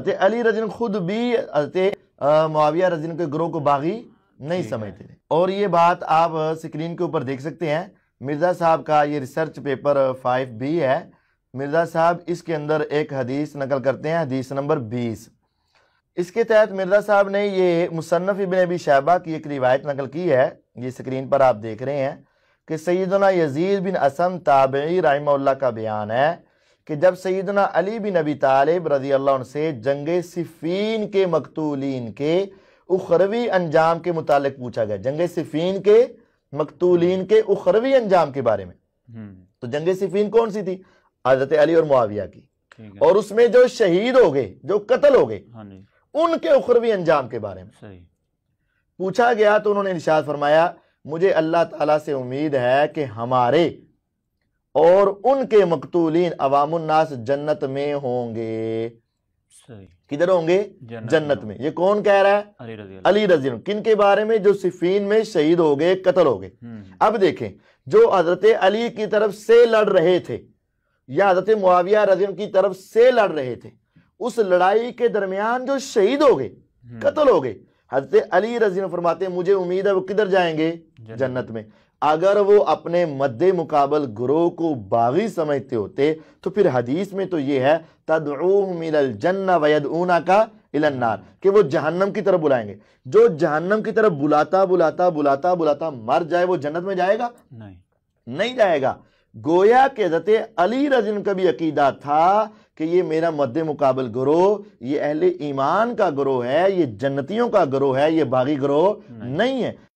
अली रजन खुद भी मुआविया रजन के ग्रोह को बागी नहीं समझते थे और ये बात आप स्क्रीन के ऊपर देख सकते हैं मिर्ज़ा साहब का ये रिसर्च पेपर फाइव बी है मिर्ज़ा साहब इसके अंदर एक हदीस नकल करते हैं हदीस नंबर बीस इसके तहत मिर्ज़ा साहब ने ये मुसनफ़ इबन अबी शहबा की एक रिवायत नकल की है ये स्क्रीन पर आप देख रहे हैं कि सैदना यजीद बिन असम ताबी रही का बयान है कि जब सईदना अली बिन अबी तालिब रजी अल्लाह से जंग सिफ़ीन के मकतूलिन के उखरवी अंजाम के मुतालिक पूछा गया जंग सिफ़ीन के मकतूलिन के उखरवी अंजाम के बारे में हम्म। तो जंग सिफ़ीन कौन सी थी हजरत अली और मुआविया की और उसमें जो शहीद हो गए जो कत्ल हो गए हाँ उनके उखरवी अंजाम के बारे में पूछा गया तो उन्होंने निशाद फरमाया मुझे अल्लाह ताला से उम्मीद है कि हमारे और उनके मकतूलिन अवामनास जन्नत में होंगे किधर होंगे जन्नत, जन्नत में ये कौन कह रहा है अली रजी किन के बारे में जो सिफीन में शहीद हो गए कतल हो गए हम्म। अब देखें जो हजरत अली की तरफ से लड़ रहे थे या हजरत मुआविया रजी की तरफ से लड़ रहे थे उस लड़ाई के दरमियान जो शहीद हो गए हम्म। कतल हो गए हजरत अली रजी फरमाते मुझे उम्मीद है वो किधर जाएंगे जन्नत में अगर वो अपने मद्दे मुकाबल ग्रोह को बागी समझते होते तो फिर हदीस में तो ये है तदूमिल जन्ना ऊना का इलन्नार कि वो जहन्नम की तरफ बुलाएंगे जो जहन्नम की तरफ बुलाता बुलाता बुलाता बुलाता मर जाए वो जन्नत में जाएगा नहीं नहीं जाएगा गोया के हजरत अली रजन का भी अकीदा था कि ये मेरा मद्द मुकाबल ग्रोह ये अहले ईमान का ग्रोह है ये जन्नतियों का ग्रोह है ये बागी ग्रोह नहीं, नहीं है